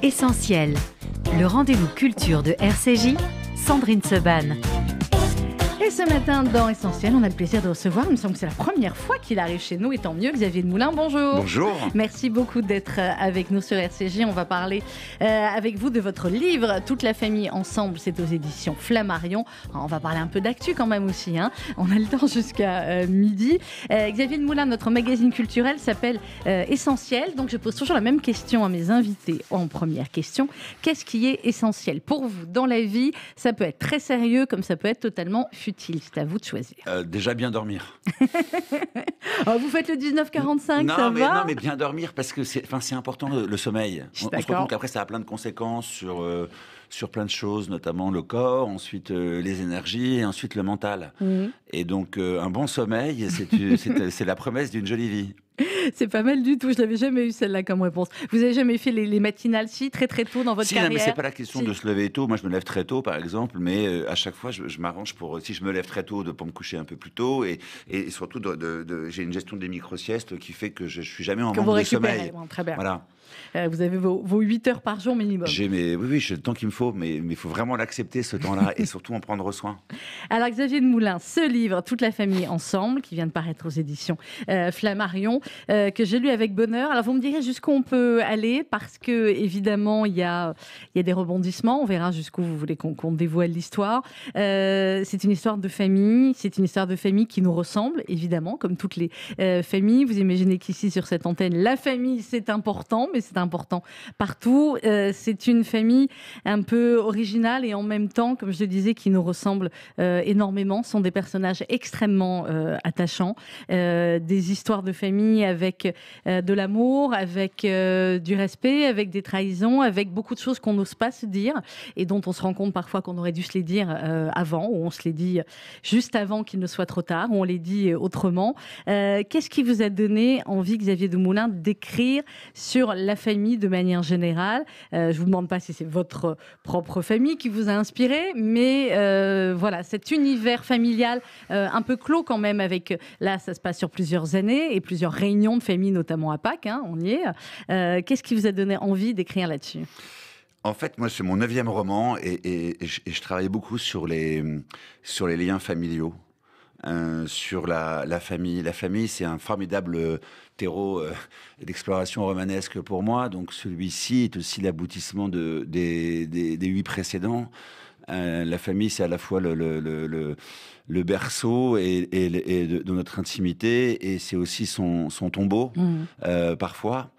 Essentiel, le rendez-vous culture de RCJ, Sandrine Seban. Et ce matin, dans Essentiel, on a le plaisir de recevoir, il me semble que c'est la première fois qu'il arrive chez nous, et tant mieux, Xavier de Moulin, bonjour. Bonjour. Merci beaucoup d'être euh, avec nous sur RCJ. On va parler euh, avec vous de votre livre, Toute la famille ensemble, c'est aux éditions Flammarion. Ah, on va parler un peu d'actu quand même aussi, hein. on a le temps jusqu'à euh, midi. Xavier de Moulin, notre magazine culturel s'appelle Essentiel, donc je pose toujours la même question à mes invités en première question. Qu'est-ce qui est essentiel pour vous dans la vie Ça peut être très sérieux comme ça peut être totalement futur c'est à vous de choisir. Euh, déjà bien dormir. Oh, vous faites le 1945, 45 ça mais, va Non, mais bien dormir parce que c'est important le, sommeil. On, se rend compte qu'après ça a plein de conséquences sur euh, sur plein de choses, notamment le corps, ensuite euh, les énergies et ensuite le mental. Mm. Et donc euh, un bon sommeil, c'est la promesse d'une jolie vie. C'est pas mal du tout. Je n'avais jamais eu celle-là comme réponse. Vous avez jamais fait les, matinales si très très tôt dans votre carrière non, mais c'est pas la question de se lever tôt. Moi, je me lève très tôt, par exemple, mais euh, à chaque fois, je, m'arrange pour si je me lève très tôt de pas me coucher un peu plus tôt et, et surtout de, j'ai une gestion des micro siestes qui fait que je, ne suis jamais en manque de sommeil. très bien. Voilà. Euh, vous avez vos, huit 8 heures par jour minimum. J'ai mes, oui, oui, j'ai le temps qu'il me faut, mais il faut vraiment l'accepter, ce temps-là, et surtout en prendre soin. Alors, Xavier de Moulin, ce livre, Toute la famille ensemble, qui vient de paraître aux éditions euh, Flammarion, euh, que j'ai lu avec bonheur. Alors, vous me direz jusqu'où on peut aller, parce que, évidemment, il y a, y a des rebondissements. On verra jusqu'où vous voulez qu'on, dévoile l'histoire. c'est une histoire de famille, c'est une histoire de famille qui nous ressemble, évidemment, comme toutes les familles. Vous imaginez qu'ici, sur cette antenne, la famille, c'est important, mais c'est important. Partout, euh, c'est une famille un peu originale et en même temps, comme je le disais, qui nous ressemble euh, énormément. Ce sont des personnages extrêmement euh, attachants, des histoires de famille avec de l'amour, avec du respect, avec des trahisons, avec beaucoup de choses qu'on n'ose pas se dire et dont on se rend compte parfois qu'on aurait dû se les dire avant, ou on se les dit juste avant qu'il ne soit trop tard, ou on les dit autrement. Qu'est-ce qui vous a donné envie, Xavier Moulin, d'écrire sur la la famille de manière générale. Euh, je vous demande pas si c'est votre propre famille qui vous a inspiré, mais euh, voilà, cet univers familial euh, un peu clos quand même avec, là, ça se passe sur plusieurs années et plusieurs réunions de famille, notamment à Pâques, hein, on y est. Qu'est-ce qui vous a donné envie d'écrire là-dessus en fait, moi, c'est mon neuvième roman et, je, travaille beaucoup sur les, sur les liens familiaux, sur la, la famille. La famille, c'est un formidable terreau euh, d'exploration romanesque pour moi. Donc celui-ci est aussi l'aboutissement des, huit précédents. Euh, la famille, c'est à la fois le le berceau et, de, notre intimité, et c'est aussi son, tombeau, mm. euh, parfois.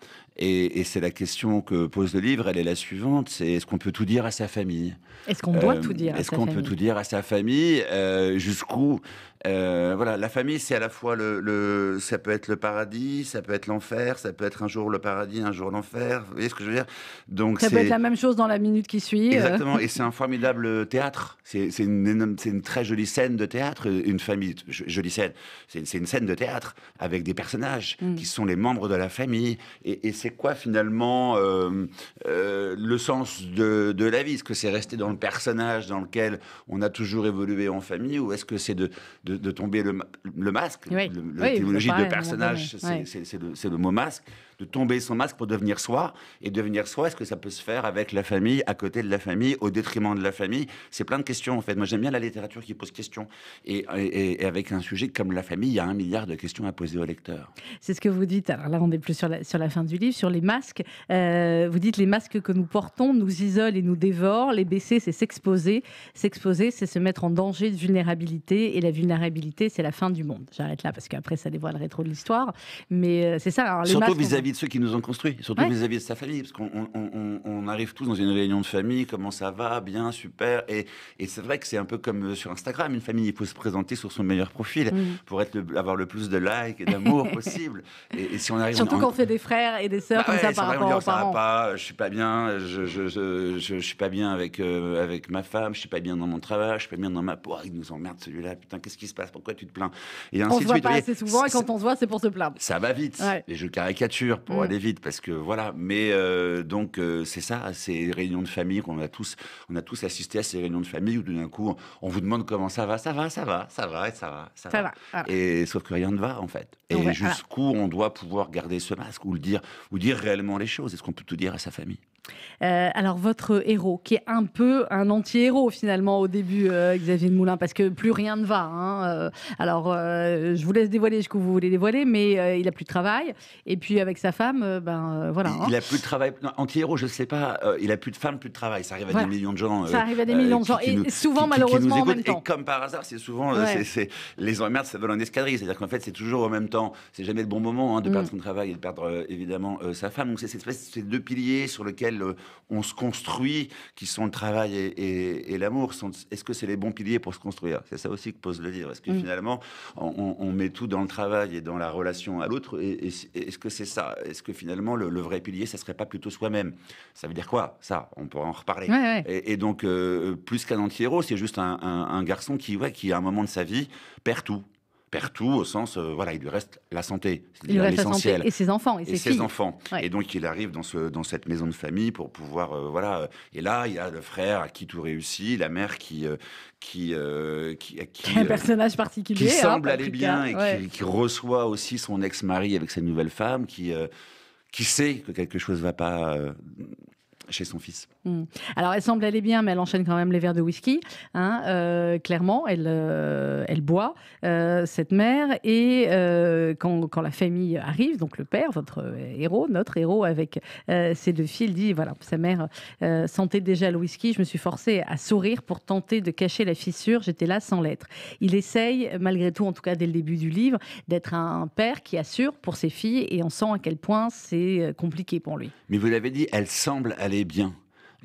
Et, c'est la question que pose le livre, elle est la suivante, c'est est-ce qu'on peut tout dire à sa famille Est-ce qu'on doit euh, tout dire Est-ce qu'on peut tout dire à sa famille euh, Jusqu'où Voilà, la famille, c'est à la fois le, Ça peut être le paradis, ça peut être l'enfer, ça peut être un jour le paradis, un jour l'enfer, vous voyez ce que je veux dire Donc, Ça peut être la même chose dans la minute qui suit. Exactement, et c'est un formidable théâtre, c'est une, une, très jolie scène de théâtre euh, une famille, je, dis scène, c'est une scène de théâtre avec des personnages mm. qui sont les membres de la famille. Et, c'est quoi finalement euh, euh, le sens de, la vie Est-ce que c'est rester dans le personnage dans lequel on a toujours évolué en famille ou est-ce que c'est de, tomber le, masque La de personnage, c'est le mot masque de tomber son masque pour devenir soi. Et devenir soi, est-ce que ça peut se faire avec la famille, à côté de la famille, au détriment de la famille C'est plein de questions, en fait. Moi, j'aime bien la littérature qui pose question. Et, et, avec un sujet comme la famille, il y a un milliard de questions à poser au lecteur. C'est ce que vous dites. Alors là, on n'est plus sur la, sur la fin du livre, sur les masques. Euh, vous dites les masques que nous portons nous isolent et nous dévorent. Les baisser, c'est s'exposer. S'exposer, c'est se mettre en danger de vulnérabilité. Et la vulnérabilité, c'est la fin du monde. J'arrête là parce qu'après, ça dévoile le rétro de l'histoire. Mais euh, c'est ça. Hein, vis de ceux qui nous ont construit surtout vis-à-vis de sa famille, parce qu'on arrive tous dans une réunion de famille, comment ça va, bien, super, et, c'est vrai que c'est un peu comme euh, sur Instagram, une famille, il faut se présenter sur son meilleur profil mmh. pour être avoir le plus de likes et d'amour possible. Et, si on arrive, surtout quand on fait des frères et des sœurs bah comme ça par rapport aux ça Pas, je suis pas bien, je, je, suis pas bien avec euh, avec ma femme, je suis pas bien dans mon travail, je suis pas bien dans ma peau. Oh, il nous emmerde celui-là, putain, qu'est-ce qui se passe Pourquoi tu te plains Et ainsi on se voit pas assez souvent et quand on se voit, c'est pour se plaindre. Ça va vite. Les Et je caricature, pour mm. aller vite parce que voilà. Mais euh, donc euh, c'est ça, ces réunions de famille qu'on a tous, on a tous assisté à ces réunions de famille où d'un coup on vous demande comment ça va, ça va, ça va, ça va, ça va, ça, va. Et sauf que rien ne va en fait. Et jusqu'où on doit pouvoir garder ce masque ou le dire, ou dire réellement les choses. Est-ce qu'on peut tout dire à sa famille euh, alors votre héros, qui est un peu un anti-héros finalement au début, euh, Xavier de Moulin, parce que plus rien ne va. Hein, euh, alors je vous laisse dévoiler ce que vous voulez dévoiler, mais il a plus de travail. Et puis avec sa femme, ben voilà. Il, n'a hein. a plus de travail. Anti-héros, je ne sais pas. il a plus de femme, plus de travail. Ça arrive à des millions de gens. ça arrive à des millions de gens. et souvent malheureusement en même temps. Et comme par hasard, c'est souvent les emmerdes, ça vole en escadrille. C'est-à-dire qu'en fait, c'est toujours en même temps. C'est jamais le bon moment hein, de perdre mm. son travail et de perdre évidemment sa femme. Donc c'est cette ces deux piliers sur lesquels euh, on se construit, qui sont le travail et, l'amour. Est-ce que c'est les bons piliers pour se construire C'est ça aussi que pose le livre. Est-ce que mm. finalement, on, met tout dans le travail et dans la relation à l'autre Est-ce que c'est ça Est-ce que finalement, le, vrai pilier, ça serait pas plutôt soi-même Ça veut dire quoi Ça, on pourra en reparler. Et, donc, euh, plus qu'un anti c'est juste un, un, garçon qui, ouais, qui, à un moment de sa vie, perd tout perd tout au sens, euh, voilà, il lui reste la santé, l'essentiel. Et ses enfants, et ses, et ses enfants. Et donc il arrive dans, ce, dans cette maison de famille pour pouvoir, euh, voilà. Euh, et là, il y a le frère à qui tout réussit, la mère qui qui, qui, qui un personnage particulier, qui hein, semble aller bien et qui, reçoit aussi son ex-mari avec sa nouvelle femme, qui qui sait que quelque chose ne va pas chez son fils. Hmm. Alors, elle semble aller bien, mais elle enchaîne quand même les verres de whisky. Hein, euh, clairement, elle, euh, elle boit, euh, cette mère. Et quand, la famille arrive, donc le père, votre héros, notre héros avec ses deux filles, dit voilà, sa mère sentait déjà le whisky. Je me suis forcée à sourire pour tenter de cacher la fissure. J'étais là sans l'être. Il essaye, malgré tout, en tout cas dès le début du livre, d'être un père qui assure pour ses filles. Et on sent à quel point c'est compliqué pour lui. Mais vous l'avez dit, elle semble aller bien.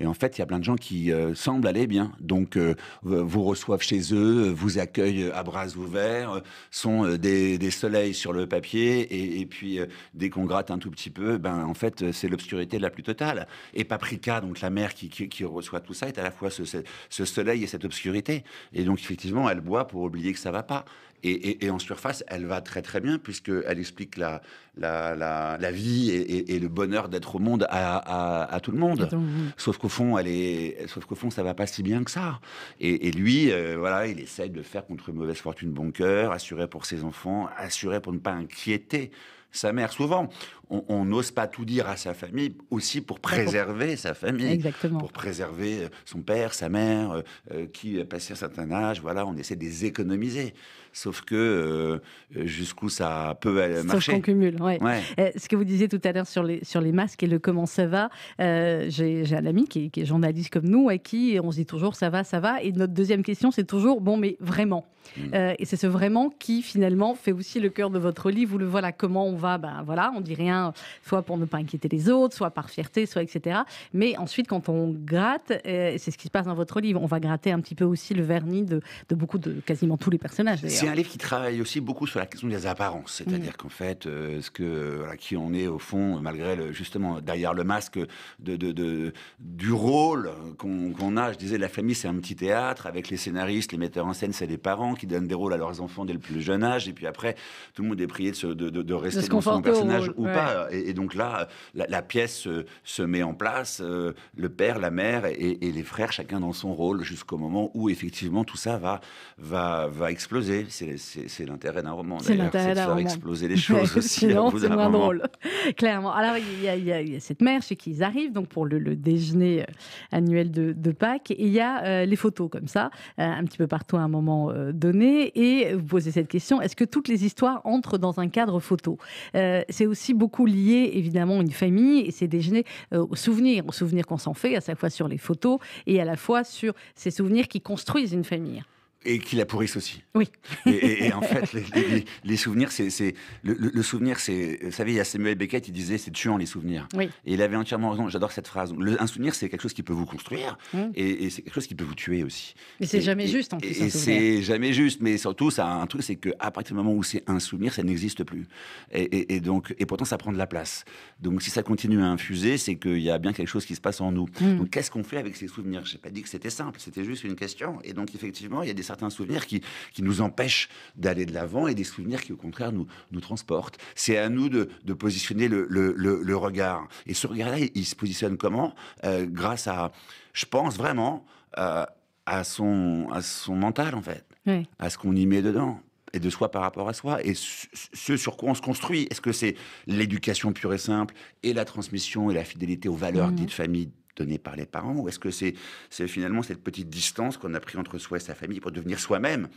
Et en fait, il y a plein de gens qui euh, semblent aller bien. Donc, euh, vous reçoivent chez eux, vous accueillent euh, à bras ouverts, sont des, des soleils sur le papier. Et, puis, dès qu'on gratte un tout petit peu, ben, en fait, c'est l'obscurité la plus totale. Et Paprika, donc la mère qui, qui, reçoit tout ça, est à la fois ce, ce soleil et cette obscurité. Et donc, effectivement, elle boit pour oublier que ça va pas. Et, en surface, elle va très très bien, puisqu'elle explique la, la, la, vie et, le bonheur d'être au monde à, tout le monde. Sauf qu'au fond, elle est... Sauf qu'au fond, ça va pas si bien que ça. Et, lui, euh, voilà, il essaie de faire contre une mauvaise fortune bon cœur, assurer pour ses enfants, assurer pour ne pas inquiéter sa mère. Souvent, on n'ose pas tout dire à sa famille, aussi pour préserver sa famille, pour préserver euh, son père, sa mère, euh, qui a passé un certain âge. Voilà, on essaie de les économiser. Sauf que euh, jusqu'où ça peut euh, marcher. Sauf qu'on cumule, ouais. Euh, ce que vous disiez tout à l'heure sur les, sur les masques et le comment ça va, j'ai un ami qui, qui, est journaliste comme nous, à qui on se dit toujours ça va, ça va. Et notre deuxième question, c'est toujours bon, mais vraiment. Hmm. et c'est ce vraiment qui finalement fait aussi le cœur de votre livre. Vous le voilà, comment on va, ben voilà, on dit rien, soit pour ne pas inquiéter les autres, soit par fierté, soit etc. Mais ensuite, quand on gratte, c'est ce qui se passe dans votre livre, on va gratter un petit peu aussi le vernis de, de beaucoup de quasiment tous les personnages. C'est un livre qui travaille aussi beaucoup sur la question des apparences, c'est-à-dire mm. qu'en fait, euh, ce que, qui on est au fond, malgré le, justement derrière le masque de, de, du rôle qu'on a. Je disais, la famille, c'est un petit théâtre avec les scénaristes, les metteurs en scène, c'est les parents qui donnent des rôles à leurs enfants dès le plus jeune âge, et puis après, tout le monde est prié de, se, de, rester dans son personnage ou pas. Et, donc là, la, pièce se, met en place, euh, le père, la mère et, et, les frères, chacun dans son rôle, jusqu'au moment où effectivement tout ça va, va, va exploser c'est l'intérêt d'un roman. C'est l'intérêt d'un faire exploser les choses aussi. c'est moins drôle. Clairement. Alors, il y, a cette mère chez qui ils arrivent, donc pour le, déjeuner euh, annuel de, Pâques. Et il y a euh, les photos comme ça, euh, un petit peu partout à un moment donné. Et vous posez cette question est-ce que toutes les histoires entrent dans un cadre photo C'est aussi beaucoup lié, évidemment, une famille et ces déjeuners aux souvenirs, aux souvenirs qu'on s'en fait, à sa fois sur les photos et à la fois sur ces souvenirs qui construisent une famille et qui la pourrissent aussi. Oui. Et, en fait, les, souvenirs, c'est le, le, souvenir, c'est. Vous savez, il y a Samuel Beckett, il disait, c'est tuant les souvenirs. Oui. Et il avait entièrement raison. J'adore cette phrase. un souvenir, c'est quelque chose qui peut vous construire, mmh. et, c'est quelque chose qui peut vous tuer aussi. Mais c'est jamais juste en plus. Et c'est jamais juste, mais surtout, ça un truc, c'est qu'à partir du moment où c'est un souvenir, ça n'existe plus. Et, donc, et pourtant, ça prend de la place. Donc, si ça continue à infuser, c'est qu'il y a bien quelque chose qui se passe en nous. Mmh. Donc, qu'est-ce qu'on fait avec ces souvenirs J'ai pas dit que c'était simple. C'était juste une question. Et donc, effectivement, il y a des certains souvenirs qui, qui nous empêchent d'aller de l'avant et des souvenirs qui, au contraire, nous, nous transportent. C'est à nous de, de positionner le, le, le, regard. Et ce regard-là, il, se positionne comment euh, Grâce à, je pense vraiment, euh, à, son, à son mental, en fait, à ce qu'on y met dedans et de soi par rapport à soi, et ce sur quoi on se construit. Est-ce que c'est l'éducation pure et simple, et la transmission et la fidélité aux valeurs mmh. dites famille donné par les parents Ou est-ce que c'est finalement cette petite distance qu'on a pris entre soi et sa famille pour devenir soi-même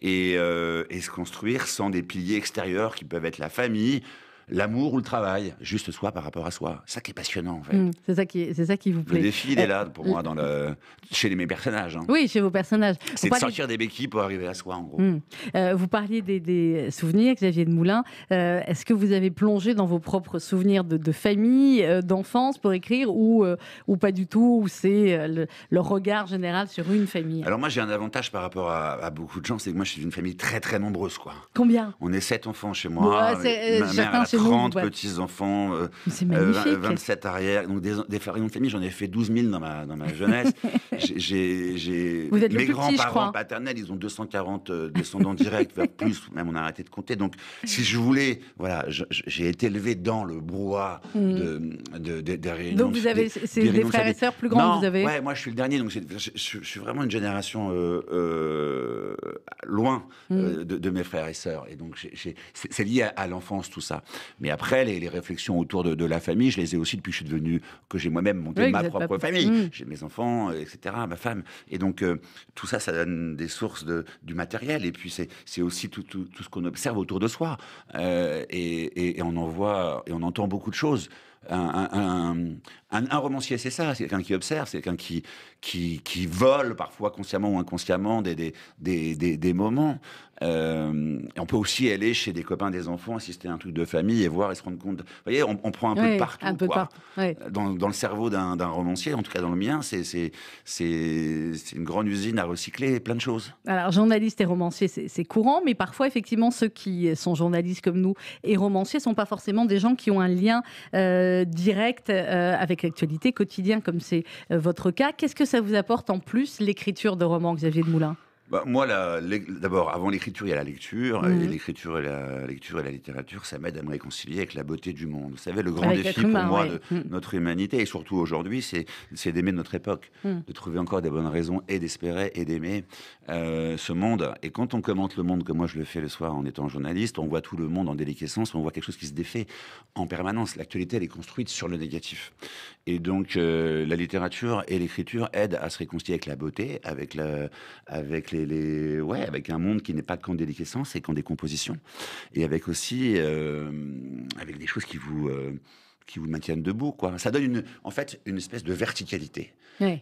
et, euh, se construire sans des piliers extérieurs qui peuvent être la famille, l'amour ou le travail, juste soi par rapport à soi. ça qui est passionnant, en fait. Hmm, c'est ça qui, c'est ça qui vous plaît. Le défi, il est euh, là pour moi dans le chez mes personnages. Hein. Oui, chez vos personnages. C'est de sortir des béquilles pour arriver à soi, en gros. Hmm. Euh, vous parliez des, souvenirs, Xavier de Moulin. Euh, est-ce que vous avez plongé dans vos propres souvenirs de, famille, d'enfance pour écrire, ou ou pas du tout, ou c'est le, regard général sur une famille Alors moi, j'ai un avantage par rapport à, beaucoup de gens, c'est que moi, je suis d'une famille très très nombreuse, quoi. Combien On est sept enfants chez moi. ma 30 petits-enfants, 27 euh, euh, arrière. donc des, des et de j'en ai fait 12 000 dans ma, dans ma jeunesse. j'ai, mes grands-parents paternels, ils ont 240 euh, descendants directs, vers plus, même on a arrêté de compter. Donc, si je voulais, voilà, j'ai été élevé dans le brouhaha mmh. de, de, réunions. Donc, vous avez des, frères et sœurs plus grands non, vous avez Ouais, moi je suis le dernier, donc je, je, suis vraiment une génération loin mmh. de, mes frères et sœurs. Et donc, c'est lié à l'enfance, tout ça. Mais après, les, réflexions autour de, la famille, je les ai aussi depuis que je suis devenu, que j'ai moi-même monté ma propre famille. Mmh. J'ai mes enfants, euh, etc., ma femme. Et donc, euh, tout ça, ça donne des sources de, du matériel. Et puis, c'est aussi tout, tout, tout ce qu'on observe autour de soi. Euh, et, et, on en voit, et on entend beaucoup de choses. Un, un, un, romancier, c'est ça, c'est quelqu'un qui observe, c'est quelqu'un qui, qui, volent parfois consciemment ou inconsciemment des, des, des, des, moments. Euh, on peut aussi aller chez des copains des enfants, assister à un truc de famille et voir et se rendre compte. Vous voyez, on, prend un peu partout. Un peu quoi. dans, dans, le cerveau d'un romancier, en tout cas dans le mien, c'est une grande usine à recycler plein de choses. Alors, journaliste et romancier, c'est courant, mais parfois, effectivement, ceux qui sont journalistes comme nous et romanciers ne sont pas forcément des gens qui ont un lien euh, direct euh, avec l'actualité quotidienne, comme c'est votre cas. Qu'est-ce que ça vous apporte en plus l'écriture de romans, Xavier de Moulin bah, moi, d'abord, avant l'écriture, il y a la lecture. Mhm. Et l'écriture et la lecture et la littérature, ça m'aide à me réconcilier avec la beauté du monde. Vous savez, le grand défi pour moi de mhm. notre humanité, et surtout aujourd'hui, c'est d'aimer notre époque, mhm. de trouver encore des bonnes raisons et d'espérer et d'aimer euh, ce monde. Et quand on commente le monde, comme moi je le fais le soir en étant journaliste, on voit tout le monde en déliquescence, on voit quelque chose qui se défait en permanence. L'actualité, elle est construite sur le négatif. Et donc, euh, la littérature et l'écriture aident à se réconcilier avec la beauté, avec, le, avec, les, les ouais, avec un monde qui n'est pas qu'en déliquescence et qu'en décomposition. Et avec aussi euh, avec des choses qui vous, euh, qui vous maintiennent debout. Quoi. Ça donne une, en fait une espèce de verticalité.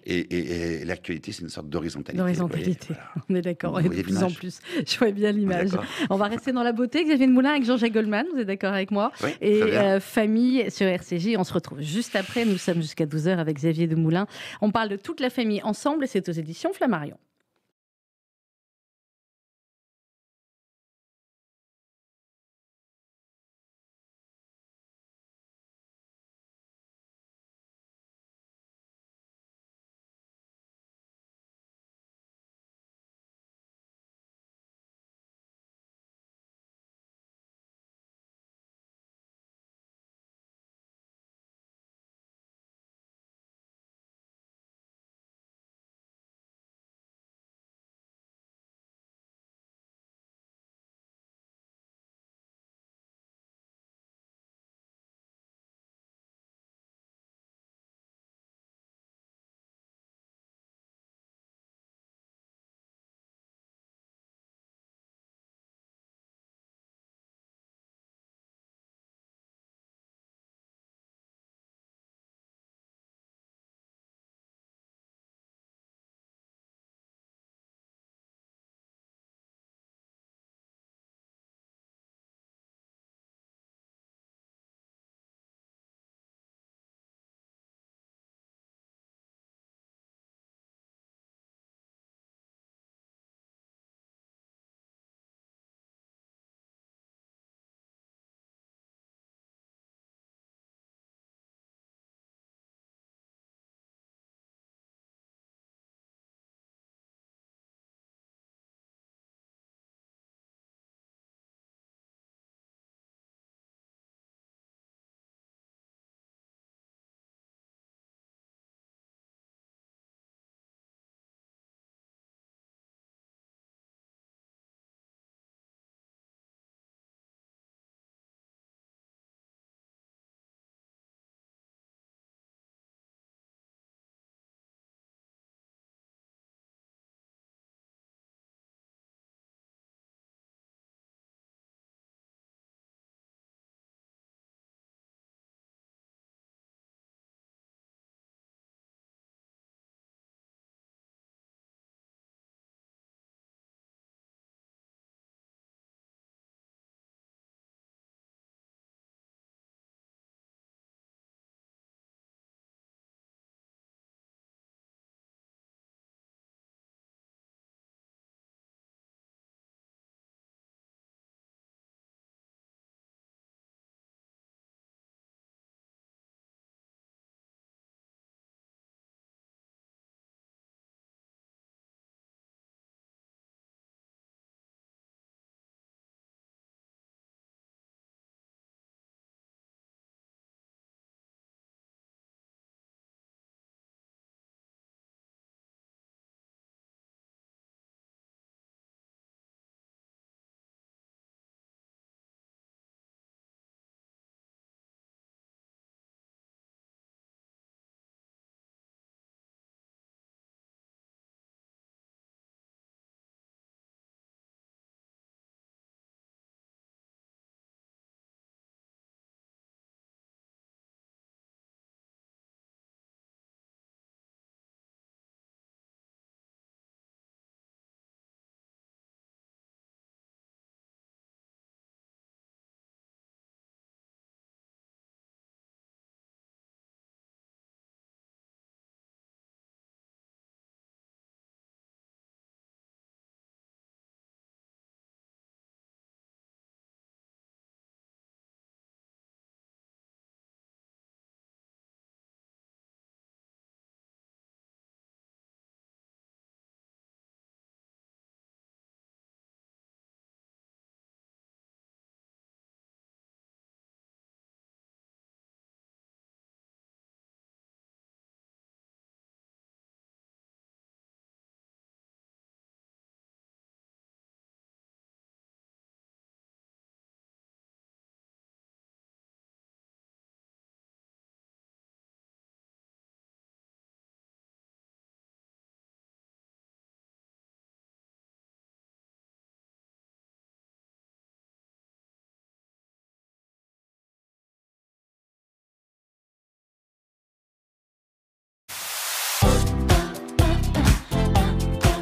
Et, l'actualité, c'est une sorte d'horizontalité. D'horizontalité, on est d'accord, de plus en plus. Je vois bien l'image. On, va rester dans la beauté. Xavier de Moulin avec Jean-Jacques Goldman, vous êtes d'accord avec moi Et euh, famille sur RCJ, on se retrouve juste après. Nous sommes jusqu'à 12h avec Xavier de Moulin. On parle de toute la famille ensemble et c'est aux éditions Flammarion.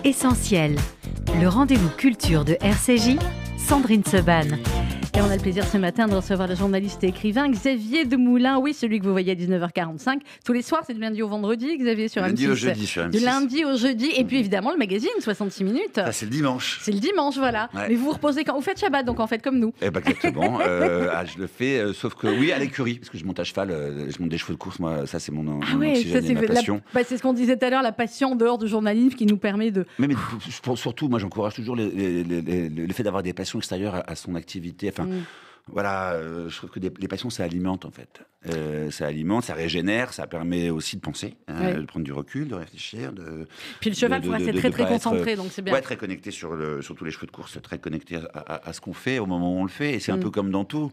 Essentiel, le rendez-vous culture de RCJ, Sandrine Seban. Et on a le plaisir ce matin de recevoir le journaliste et écrivain Xavier Demoulin. Oui, celui que vous voyez à 19h45. Tous les soirs, c'est du lundi au vendredi, Xavier, sur lundi M6. Au jeudi, Du lundi au jeudi. Et puis évidemment, le magazine, 66 minutes. Ah, c'est le dimanche. C'est le dimanche, voilà. Mais vous vous reposez quand Vous faites Shabbat, donc en fait, comme nous. Eh ben, exactement. Euh, ah, je le fais, euh, sauf que oui, à l'écurie. Parce que je monte à cheval, euh, je monte des chevaux de course, moi, ça, c'est mon, ah c'est ma passion. Bah, c'est ce qu'on disait tout à l'heure, la passion dehors du journalisme qui nous permet de. Mais, surtout, moi, j'encourage toujours le, fait d'avoir des passions extérieures à, son activité. Mm. voilà, euh, je trouve que les passions, ça alimente en fait. Euh, ça alimente, ça régénère, ça permet aussi de penser, hein, de prendre du recul, de réfléchir. De, Puis le cheval, c'est très très concentré, donc c'est bien. très connecté sur, sur tous les chevaux de course, très connecté à, ce qu'on fait au moment où on le fait. Et c'est un mm. peu comme dans tout.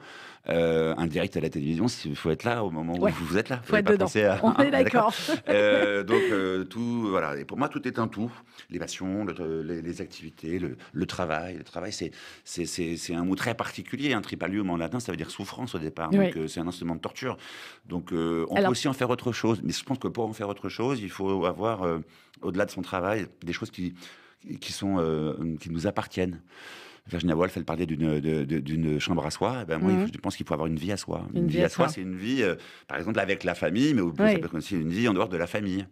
Euh, un direct à la télévision, il faut être là au moment où vous êtes là. il faut être dedans. On est d'accord. Euh, donc tout, voilà. Et pour moi, tout est un tout. Les passions, les, activités, le, travail. Le travail, c'est c'est un mot très particulier. Un hein. tripalium en latin, ça veut dire souffrance au départ. Donc c'est un instrument de torture. Donc euh, on peut aussi en faire autre chose. Mais je pense que pour en faire autre chose, il faut avoir, euh, au-delà de son travail, des choses qui, sont, euh, qui nous appartiennent. Virginia Woolf, elle parlait d'une chambre à soi. Et eh ben moi, mhm. je pense qu'il faut avoir une vie à soi. Une, vie, à soi, c'est une vie, par exemple, avec la famille, mais au bout, aussi une vie en dehors de la famille.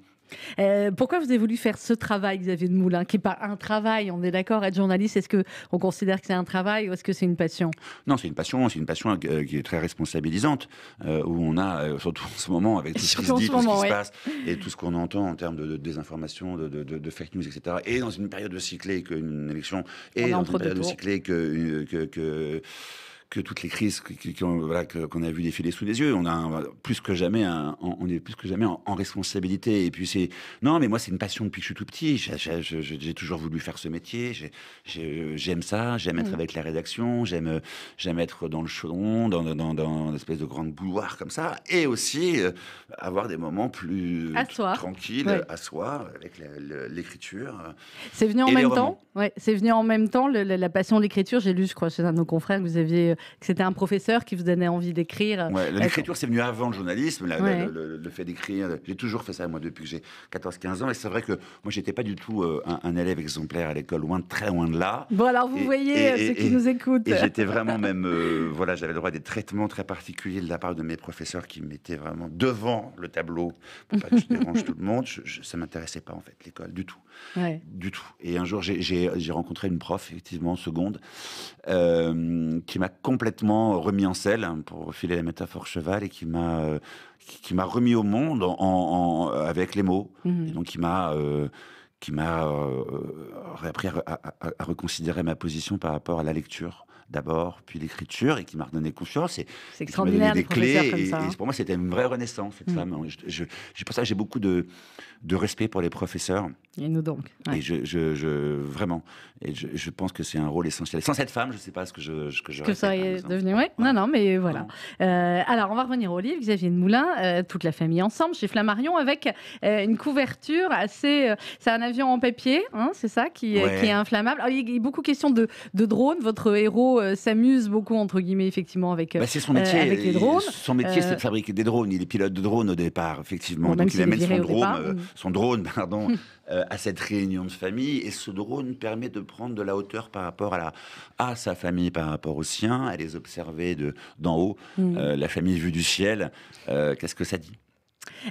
Euh, pourquoi vous avez voulu faire ce travail, Xavier de Moulin, qui n'est pas un travail, on est d'accord, être journaliste, est-ce qu'on considère que c'est un travail ou est-ce que c'est une passion Non, c'est une passion, c'est une passion euh, qui est très responsabilisante, euh, où on a, surtout en ce moment, avec tout ce qui se dit, tout ce qui se passe, et tout ce qu'on entend en termes de, désinformation, de, fake news, etc., et dans une période cyclée clé qu'une élection, et dans une période que, que, que que toutes les crises qu'on a vu défiler sous les yeux. On a plus que jamais, on est plus que jamais en, responsabilité. Et puis c'est non, mais moi c'est une passion depuis que je suis tout petit. J'ai toujours voulu faire ce métier. J'aime ça. J'aime être mm. avec la rédaction. J'aime j'aime être dans le chaudron, dans, dans, une espèce de grande bouloir comme ça. Et aussi euh, avoir des moments plus tranquilles, à soi, avec l'écriture. Euh, c'est venu, en même temps. Ouais, c'est venu en même temps la passion de l'écriture. J'ai lu, je crois, chez un de nos confrères que vous aviez euh, que c'était un professeur qui vous donnait envie d'écrire. Euh, l'écriture, c'est venu avant le journalisme, le, fait d'écrire. J'ai toujours fait ça, moi, depuis que j'ai 14-15 ans. Et c'est vrai que moi, j'étais pas du tout euh, un, élève exemplaire à l'école, loin très loin de là. Bon, alors vous voyez euh, ceux qui nous écoutent. Et j'étais vraiment même. voilà, j'avais le droit à des traitements très particuliers de la part de mes professeurs qui m'étaient vraiment devant le tableau pour pas que je dérange tout le monde. ça ne ça m'intéressait pas, en fait, l'école, du tout. Du tout. Et un jour, j'ai rencontré une prof, effectivement, en seconde, qui m'a complètement euh, remis en selle, hein, pour filer la métaphore cheval, et qui m'a euh, qui, m'a remis au monde en, avec les mots. Mhm. Et donc qui m'a euh, qui m'a appris à, reconsidérer ma position par rapport à la lecture d'abord, puis l'écriture, et qui m'a redonné confiance. c'est extraordinaire, des clés. et, hein. pour moi, c'était une vraie renaissance, cette mm. femme. Je, pour ça, j'ai beaucoup de, de respect pour les professeurs. Et nous donc. Et je, vraiment, et je, pense que c'est un rôle essentiel. Sans cette femme, je ne sais pas ce que je que, que ça est devenu. Ouais. Non, non, mais voilà. Euh, alors, on va revenir au livre. Xavier de Moulin, euh, toute la famille ensemble chez Flammarion, avec euh, une couverture assez. c'est un avion en papier, hein, c'est ça, qui, est inflammable. il y a beaucoup question de, de drone. Votre héros euh, s'amuse beaucoup, entre guillemets, effectivement, avec, bah, son euh, métier, les drones. Son métier, c'est de euh, fabriquer des drones. Il est pilote de drone au départ, effectivement. Donc il amène son drone, mm. son drone pardon, mm. à cette réunion de famille. Et ce drone permet de prendre de la hauteur par rapport à, la, à sa famille, par rapport au sien, à les observer de, d'en haut. Mm. la famille vue du ciel. Qu'est-ce que ça dit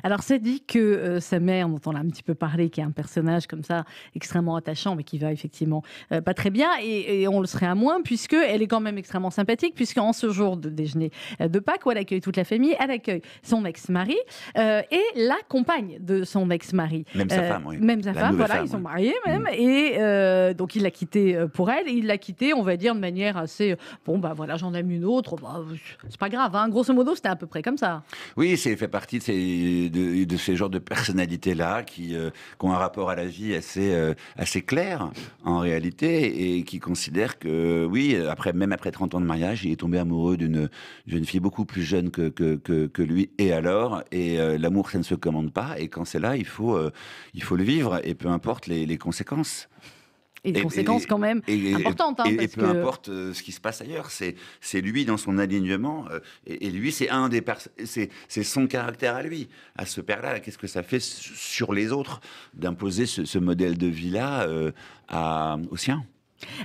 alors, c'est dit que euh, sa mère, dont on a un petit peu parlé, qui est un personnage comme ça extrêmement attachant, mais qui va effectivement euh, pas très bien, et, on le serait à moins, puisque elle est quand même extrêmement sympathique, puisqu'en ce jour de déjeuner euh, de Pâques, où elle accueille toute la famille, elle accueille son ex-mari et la compagne de son ex-mari. Même sa femme, Même sa femme, voilà, ils sont mariés même, mm. et donc il l'a quittée pour elle, et il l'a quittée, on va dire, de manière assez, bon, bah voilà, j'en aime une autre, bah, c'est pas grave, hein. grosso modo, c'était à peu près comme ça. Oui, c'est fait partie de ces de, ces genres de personnalités-là euh, qui, ont un rapport à la vie euh, assez, clair, en réalité, et qui considèrent que, oui, après, même après 30 ans de mariage, il est tombé amoureux d'une jeune fille beaucoup plus jeune que, lui, et alors, et euh, l'amour, ça ne se commande pas, et quand c'est là, il faut, le vivre, et peu importe les conséquences et des conséquences quand même importantes. Hein, et, peu importe euh, ce qui se passe ailleurs, c'est lui dans son alignement, euh, et, lui c'est un des c'est son caractère à lui, à ce père-là. Qu'est-ce que ça fait sur les autres d'imposer ce, modèle de vie-là euh, aux siens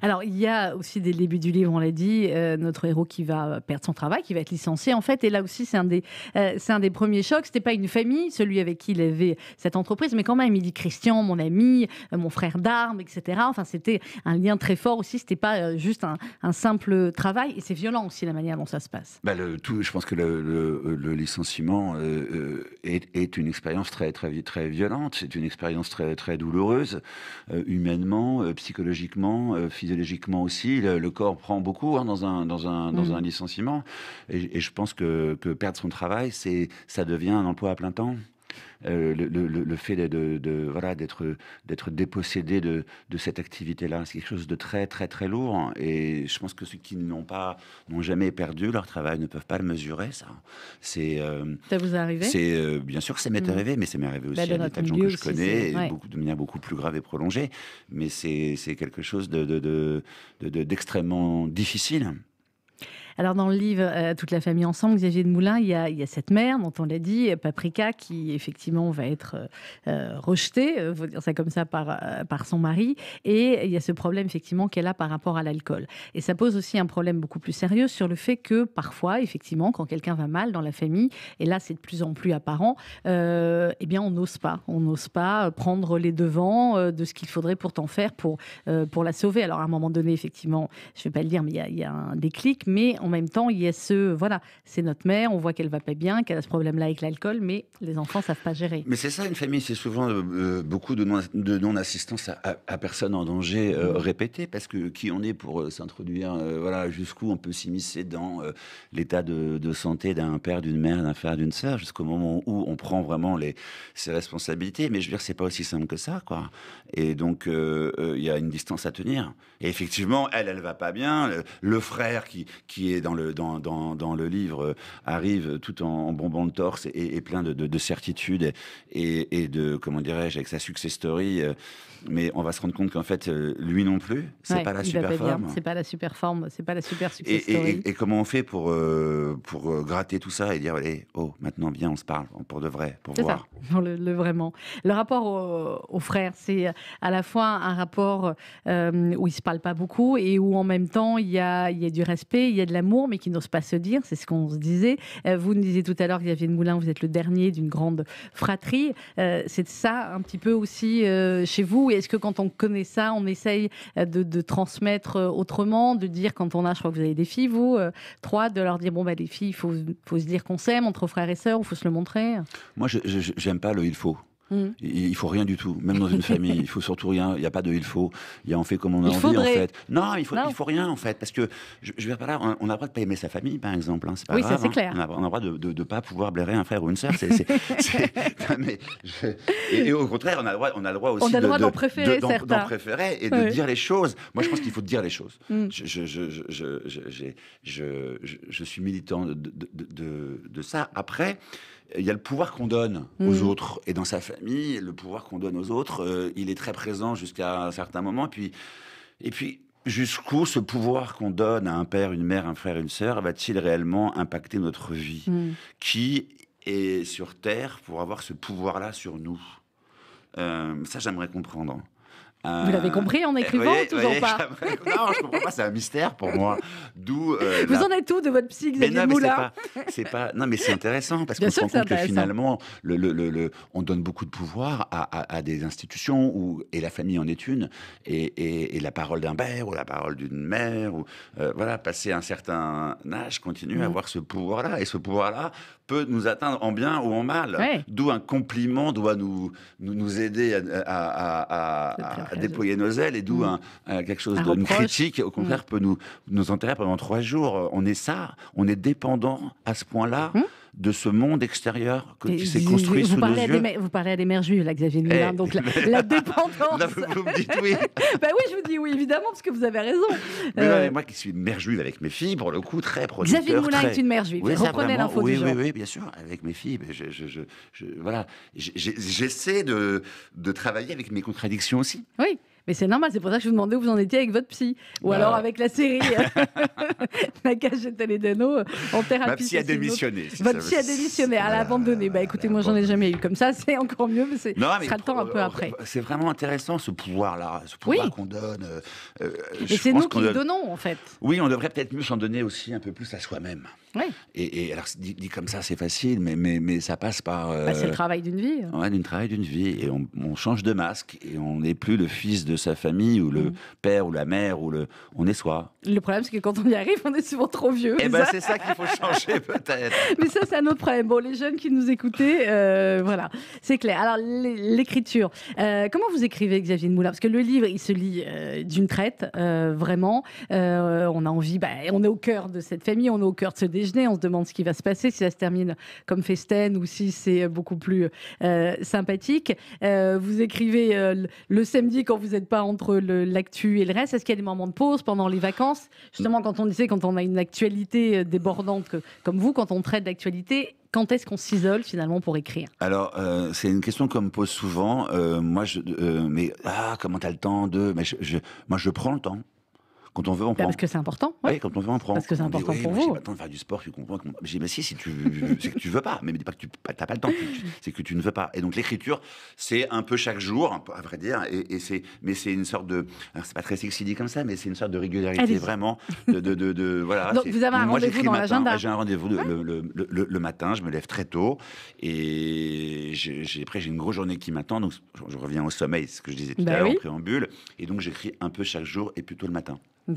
alors, il y a aussi des débuts du livre, on l'a dit, euh, notre héros qui va perdre son travail, qui va être licencié, en fait. Et là aussi, c'est un, des, euh, un des premiers chocs. n'était pas une famille, celui avec qui il avait cette entreprise, mais quand même, il dit Christian, mon ami, euh, mon frère d'armes, etc. Enfin, c'était un lien très fort aussi. Ce C'était pas juste un, simple travail. Et c'est violent aussi la manière dont ça se passe. Bah, tout, je pense que le, licenciement est, une expérience très, très, très violente. C'est une expérience très, très douloureuse, humainement, psychologiquement euh, physiologiquement aussi. Le, corps prend beaucoup hein, dans, un, dans, un, dans mm. un licenciement. Et, je pense que, que perdre son travail, c'est ça devient un emploi à plein temps. Euh, le, le, fait d'être de, dépossédé de, de cette activité-là. C'est quelque chose de très, très, très lourd. Et je pense que ceux qui n'ont pas, n'ont jamais perdu leur travail ne peuvent pas le mesurer, ça. C'est, euh, ça vous est arrivé c'est, euh, Bien sûr, ça m'est mm. arrivé, mais ça m'est arrivé bah, aussi à des tas de gens que je connais, de manière beaucoup plus grave et prolongée. Mais c'est, quelque chose de, d'extrêmement difficile. Alors, dans le livre euh, Toute la famille ensemble, Xavier de Moulin, il y a, cette mère dont on l'a dit, Paprika, qui effectivement va être euh, euh, rejetée, il faut dire ça comme ça, par, par son mari. Et il y a ce problème effectivement qu'elle a par rapport à l'alcool. Et ça pose aussi un problème beaucoup plus sérieux sur le fait que parfois, effectivement, quand quelqu'un va mal dans la famille, et là c'est de plus en plus apparent, eh bien on n'ose pas. On n'ose pas prendre les devants de ce qu'il faudrait pourtant faire pour, pour la sauver. Alors à un moment donné, effectivement, je ne vais pas le dire, mais il y, y, a un déclic, mais on même temps, il y a ce, voilà, c'est notre mère, on voit qu'elle va pas bien, qu'elle a ce problème-là avec l'alcool, mais les enfants savent pas gérer. Mais c'est ça, une famille, c'est souvent euh, euh, beaucoup de non-assistance à, personne en danger répété euh, mmh. répétée, parce que qui on est pour s'introduire, voilà, jusqu'où on peut s'immiscer dans l'état de, santé d'un père, d'une mère, d'un frère, d'une sœur, jusqu'au moment où on prend vraiment les, ses responsabilités. Mais je veux dire, c'est pas aussi simple que ça, quoi. Et donc, il y a une distance à tenir. Et effectivement, elle, elle va pas bien. Le, frère qui, qui est dans le, dans, le livre, euh, arrive tout en, bonbon de torse et, plein de, de, certitudes et, et, de, comment dirais-je, avec sa success story. Euh, mais on va se rendre compte qu'en fait, euh, lui non plus, c'est pas la super forme. C'est pas la super forme, c'est pas la super success et, story. Et, comment on fait pour, euh, pour euh, gratter tout ça et dire, allez, oh, maintenant, viens, on se parle, pour de vrai, pour voir. le, vraiment. Le rapport aux frères, c'est à la fois un rapport où ils se parlent pas beaucoup et où en même temps, il y a, il y a du respect, il y a de l'amour, mais qui n'osent pas se dire, c'est ce qu'on se disait. Vous nous disiez tout à l'heure, Xavier de Moulin, vous êtes le dernier d'une grande fratrie. c'est ça un petit peu aussi chez vous est-ce que quand on connaît ça, on essaye euh, de, transmettre euh, autrement, de dire quand on a, je crois que vous avez des filles, vous, euh, trois, de leur dire bon, bah, les filles, il faut, faut, se dire qu'on s'aime entre frères et sœurs, il faut se le montrer Moi, je n'aime pas le il faut. Mmh. Il Il faut rien du tout, même dans une famille. Il faut surtout rien. Il n'y a pas de il faut. Il y a on fait comme on a envie en fait. Non, il faut il faut rien en fait parce que je, je vais pas là. On, a le droit de pas aimer sa famille par exemple. Hein, c'est hein. clair. On, a, le droit de, ne pas pouvoir blairer un frère ou une sœur. et, au contraire, on a le droit on a le droit aussi on a le droit d'en préférer d'en préférer et de dire les choses. Moi, je pense qu'il faut dire les choses. Mmh. Je, je suis militant de ça. Après il y a le pouvoir qu'on donne aux mmh. autres et dans sa famille, le pouvoir qu'on donne aux autres, euh, il est très présent jusqu'à un certain moment. Et puis, et puis jusqu'où ce pouvoir qu'on donne à un père, une mère, un frère, une sœur va-t-il réellement impacter notre vie mmh. Qui est sur Terre pour avoir ce pouvoir-là sur nous euh, Ça, j'aimerais comprendre. Euh, Vous l'avez compris en eh, écrivant ou toujours pas Non, je comprends pas, c'est un mystère pour moi. D'où euh, Vous en êtes tout de votre psy Xavier C'est pas, non, mais c'est intéressant parce qu'on se rend compte que finalement, le, on donne beaucoup de pouvoir à, des institutions et la famille en est une et, la parole d'un père ou la parole d'une mère ou euh, voilà, passer un certain âge, continue à mm. avoir ce pouvoir-là et ce pouvoir-là peut nous atteindre en bien ou en mal. D'où un compliment doit nous nous, aider à à déployer nos ailes et d'où mm. quelque chose de critique, au contraire, mm. peut nous, nous enterrer pendant trois jours. On est ça, on est dépendant à ce point-là. Mm de ce monde extérieur que, qui s'est construit vous sous nos yeux. vous parlez à des mères juives, là, Xavier Moulin, eh, donc la, dépendance. vous, me dites oui. ben oui, je vous dis oui, évidemment, parce que vous avez raison. Mais euh, moi qui suis mère juive avec mes filles, pour le coup, très producteur. Xavier Moulin est une mère juive. Reprenez l'info oui, du oui, Oui, oui, bien sûr, avec mes filles. Je, je, je, voilà, j'essaie de, de travailler avec mes contradictions aussi. Oui. Mais c'est normal, c'est pour ça que je vous demandais où vous en étiez avec votre psy. Ou bah. alors avec la série Ma cage de télédeno euh, en thérapie. Ma psy a démissionné. votre psy a démissionné, elle a abandonné. Bah écoutez, moi j'en ai jamais eu. Comme ça, c'est encore mieux, mais c'est sera le temps un peu euh, après. Euh, c'est vraiment intéressant ce pouvoir-là, ce pouvoir qu'on donne. et c'est nous qui le donnons en fait. Oui, on devrait peut-être mieux s'en donner aussi un peu plus à soi-même. Et, alors, dit, comme ça, c'est facile, mais, mais, mais, ça passe par. Bah, c'est le euh, travail d'une vie. Hein. Ouais, d'une travail d'une vie. Et on, change de masque et on n'est plus le fils de sa famille ou le mm. père ou la mère ou le. On est soi. Le problème, c'est que quand on y arrive, on est souvent trop vieux. Et eh ben, c'est ça qu'il faut changer peut-être. mais ça, c'est un autre problème. Bon, les jeunes qui nous écoutaient, euh, voilà, c'est clair. Alors, l'écriture. Euh, comment vous écrivez, Xavier Moulin Parce que le livre, il se lit d'une traite, vraiment. on a envie, bah, on est au cœur de cette famille, on est au cœur de ce on se demande ce qui va se passer, si ça se termine comme Festen ou si c'est beaucoup plus euh, sympathique. Euh, vous écrivez euh, le samedi quand vous n'êtes pas entre l'actu et le reste. Est-ce qu'il y a des moments de pause pendant les vacances Justement, quand on disait, quand on a une actualité débordante comme vous, quand on traite d'actualité, quand est-ce qu'on s'isole finalement pour écrire Alors, c'est une question qu'on me pose souvent. moi, je, mais ah, comment as le temps de Mais moi, je prends le temps. Quand on veut, on bah, prend. Parce que c'est important. Oui, quand on veut, on prend. Parce que c'est important pour vous. J'ai pas le temps de faire du sport, tu comprends. J'ai dit, mais si, si tu, c'est que tu veux pas. Mais dis pas que tu n'as pas le temps. C'est que tu ne veux pas. Et donc l'écriture, c'est un peu chaque jour, à vrai dire. Et, c'est, mais c'est une sorte de, c'est pas très sexy dit comme ça, mais c'est une sorte de régularité vraiment. De, de, voilà. Donc vous avez un rendez-vous dans l'agenda. Ah, j'ai un rendez-vous le, matin. Je me lève très tôt et j'ai, après j'ai une grosse journée qui m'attend. Donc je, reviens au sommeil, ce que je disais tout bah à l'heure en préambule. Et donc j'écris un peu chaque jour et plutôt le matin.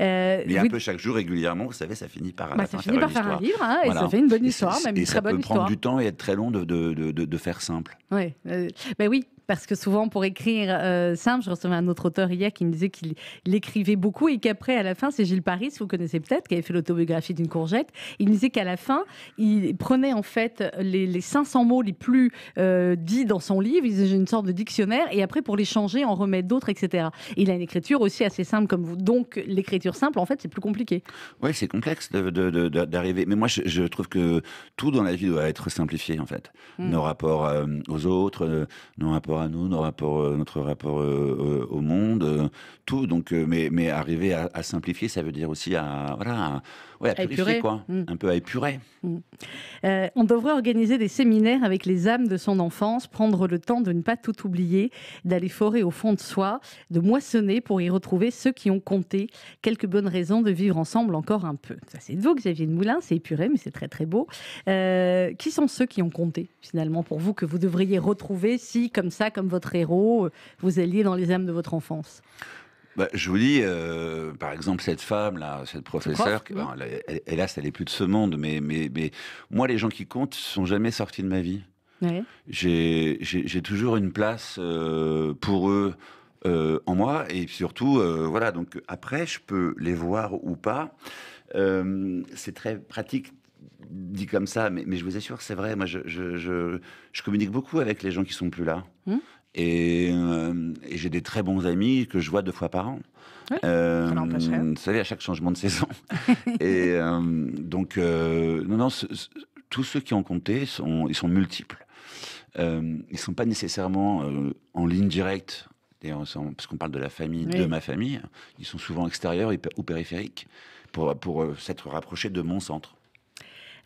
Euh, mais un peu chaque jour, régulièrement, vous savez, ça finit par, bah, ça finit par faire un livre, hein, et ça fait une bonne histoire, même une très bonne histoire. Ça peut prendre du temps et être très long de, de, de, faire simple. Ouais. Euh, bah oui, parce que souvent pour écrire euh, simple, je recevais un autre auteur hier qui me disait qu'il écrivait beaucoup et qu'après, à la fin, c'est Gilles Paris, vous connaissez peut-être, qui avait fait l'autobiographie d'une courgette. Il me disait qu'à la fin, il prenait en fait les, 500 mots les plus euh, dits dans son livre, il faisait une sorte de dictionnaire et après, pour les changer, en remettre d'autres, etc. Il a une écriture aussi assez simple comme vous. Donc, l'écriture simple, en fait, c'est plus compliqué. Oui, c'est complexe d'arriver. Mais moi, je, trouve que tout dans la vie doit être simplifié, en fait. Hmm. Nos rapports euh, aux autres, nos rapports à nous, euh, notre rapport euh, au monde, euh, tout. Donc, mais, mais arriver à, simplifier, ça veut dire aussi à ouais, à, quoi. Mm. Un peu à épurer. Mm. Euh, on devrait organiser des séminaires avec les âmes de son enfance, prendre le temps de ne pas tout oublier, d'aller forer au fond de soi, de moissonner pour y retrouver ceux qui ont compté. Quelques bonnes raisons de vivre ensemble encore un peu. Ça, c'est de vous, Xavier de Moulin, c'est épuré, mais c'est très très beau. Euh, qui sont ceux qui ont compté, finalement, pour vous, que vous devriez retrouver si, comme ça, comme votre héros, euh, vous alliez dans les âmes de votre enfance bah, je vous dis, euh, par exemple, cette femme, là, cette professeure, elle, hélas, elle n'est plus de ce monde, mais, mais, mais moi, les gens qui comptent sont jamais sortis de ma vie. J'ai toujours une place euh, pour eux. Euh, en moi et surtout voilà donc après je peux les voir ou pas c'est très pratique dit comme ça, mais, mais je vous assure, c'est vrai. Moi, je, je, je, communique beaucoup avec les gens qui sont plus là. Hum. Euh, et, j'ai des très bons amis que je vois deux fois par an. Euh, vous savez, à chaque changement de saison. et euh, donc, non, non, tous ceux qui ont compté, sont, ils sont multiples. ils ne sont pas nécessairement en ligne directe, parce qu'on parle de la famille, de ma famille. Ils sont souvent extérieurs ou périphériques pour, pour s'être rapprochés de mon centre.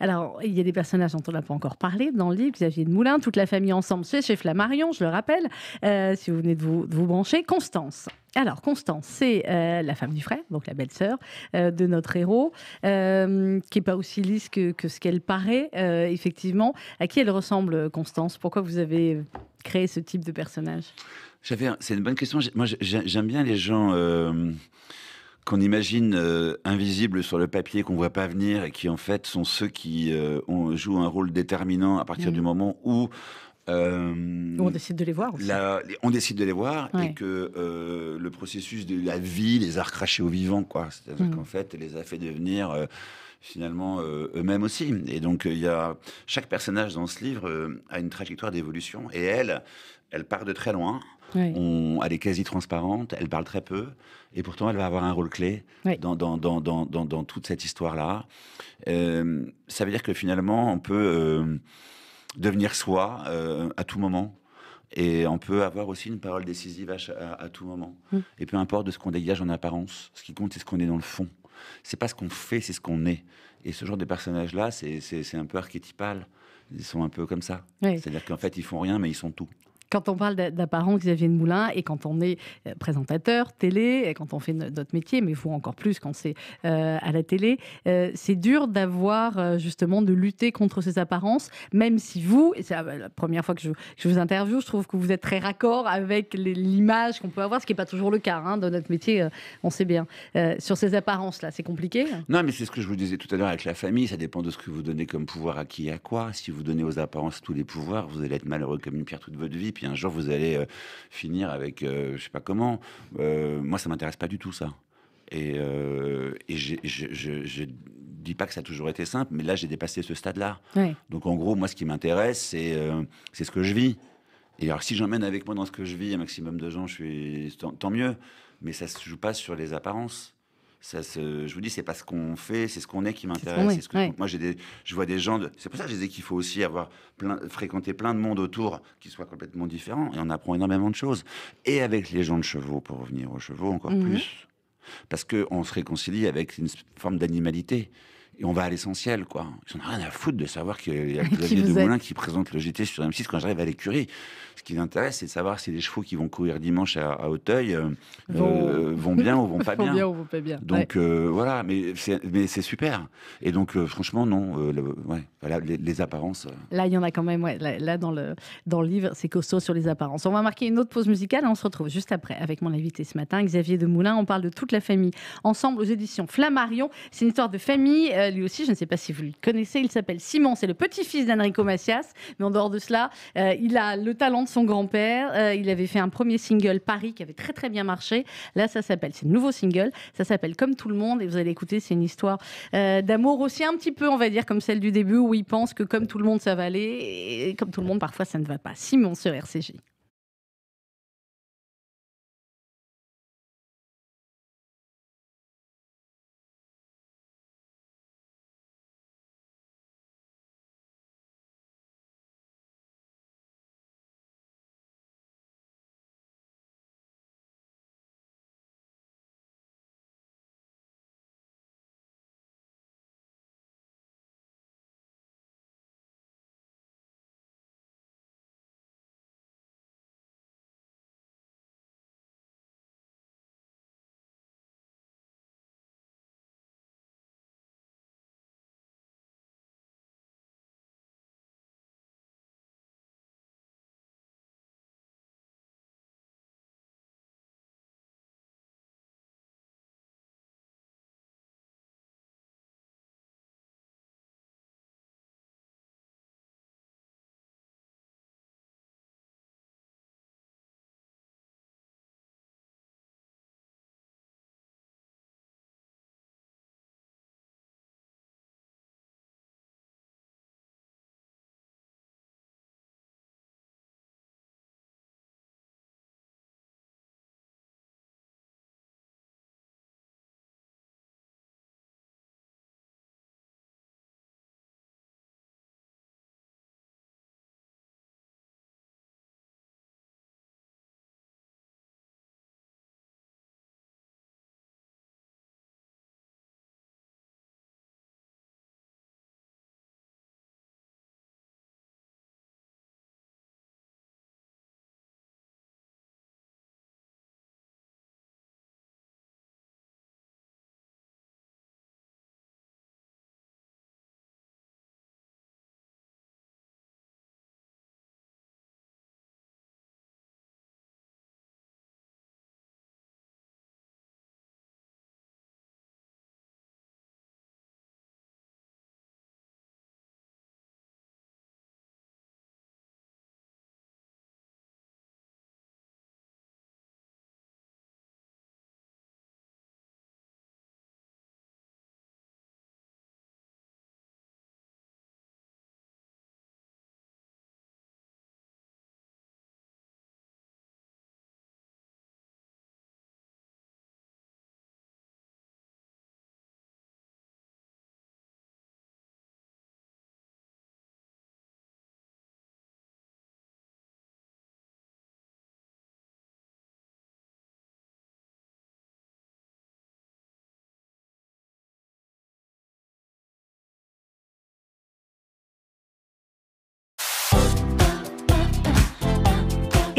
Alors, il y a des personnages dont on n'a pas encore parlé dans le livre. Xavier de Moulin, toute la famille ensemble, c'est chez Flammarion, je le rappelle, euh, si vous venez de vous, brancher. Constance. Alors, Constance, c'est euh, la femme du frère, donc la belle-sœur euh, de notre héros, qui n'est pas aussi lisse que, que ce qu'elle paraît, effectivement. À qui elle ressemble, Constance Pourquoi vous avez créé ce type de personnage C'est une bonne question. Moi, j'aime bien les gens qu'on imagine euh, invisibles sur le papier, qu'on voit pas venir, et qui en fait sont ceux qui euh, ont, jouent un rôle déterminant à partir mm. du moment où euh, on décide de les voir on décide de les voir et que le processus de la vie les a recrachés au vivant, quoi. C'est-à-dire mm. qu'en fait, les a fait devenir finalement eux-mêmes aussi. Et donc, il y chaque personnage dans ce livre a une trajectoire d'évolution et elle, elle part de très loin. On, elle est quasi transparente, elle parle très peu. Et pourtant, elle va avoir un rôle clé dans, dans, dans, dans, toute cette histoire-là. Euh, ça veut dire que finalement, on peut euh, devenir soi euh, à tout moment. Et on peut avoir aussi une parole décisive à, à, tout moment. Mm. Et peu importe de ce qu'on dégage en apparence, ce qui compte, c'est ce qu'on est dans le fond. C'est pas ce qu'on fait, c'est ce qu'on est. Et ce genre de personnages-là, c'est un peu archétypal. Ils sont un peu comme ça. C'est-à-dire qu'en fait, ils font rien, mais ils sont tout quand on parle d'apparent Xavier de Moulin et quand on est euh, présentateur, télé, et quand on fait notre métier, mais il faut encore plus quand c'est euh, à la télé, euh, c'est dur d'avoir justement de lutter contre ces apparences, même si vous, et c'est ah, bah, la première fois que je, vous interviewe, je trouve que vous êtes très raccord avec l'image qu'on peut avoir, ce qui n'est pas toujours le cas hein, dans notre métier, on sait bien. sur ces apparences-là, c'est compliqué Non, mais c'est ce que je vous disais tout à l'heure avec la famille, ça dépend de ce que vous donnez comme pouvoir à qui et à quoi. Si vous donnez aux apparences tous les pouvoirs, vous allez être malheureux comme une pierre toute votre vie puis un jour, vous allez euh, finir avec, euh, je sais pas comment. Euh, moi, ça m'intéresse pas du tout, ça. Et, je dis pas que ça a toujours été simple, mais là, j'ai dépassé ce stade-là. Donc, en gros, moi, ce qui m'intéresse, c'est c'est ce que je vis. Et alors, si j'emmène avec moi dans ce que je vis un maximum de gens, je suis tant, tant mieux. Mais ça se joue pas sur les apparences je vous dis, c'est pas ce qu'on fait, c'est ce qu'on est qui m'intéresse. ce Moi, je vois des gens. De, c'est pour ça que je disais qu'il faut aussi avoir plein, fréquenter plein de monde autour qui soit complètement différent. Et on apprend énormément de choses. Et avec les gens de chevaux, pour revenir aux chevaux encore mhm. plus, parce que on se réconcilie avec une forme d'animalité et on va à l'essentiel, quoi. Ils n'en rien à foutre de savoir qu'il y a de Moulin qui présente le GT sur M6 quand j'arrive à l'écurie. Ce qui l'intéresse, c'est de savoir si les chevaux qui vont courir dimanche à, hauteuil Auteuil vont... Euh, bien ou vont pas bien. bien. Donc euh, voilà, mais c'est super. Et donc euh, franchement, non, les, apparences. Là, il y en a quand même, là, dans, le, dans le livre, c'est costaud sur les apparences. On va marquer une autre pause musicale et on se retrouve juste après avec mon invité ce matin, Xavier Demoulin. On parle de toute la famille ensemble aux éditions Flammarion. C'est une histoire de famille. lui aussi, je ne sais pas si vous le connaissez, il s'appelle Simon, c'est le petit-fils d'Enrico Macias. Mais en dehors de cela, il a le talent de son grand-père. Euh, il avait fait un premier single Paris qui avait très très bien marché. Là, ça s'appelle, c'est le nouveau single, ça s'appelle Comme tout le monde. Et vous allez écouter, c'est une histoire euh, d'amour aussi un petit peu, on va dire, comme celle du début où il pense que comme tout le monde ça va aller et comme tout le monde parfois ça ne va pas. Simon sur RCJ.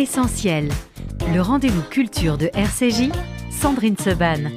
Essentiel, le rendez-vous culture de RCJ, Sandrine Seban.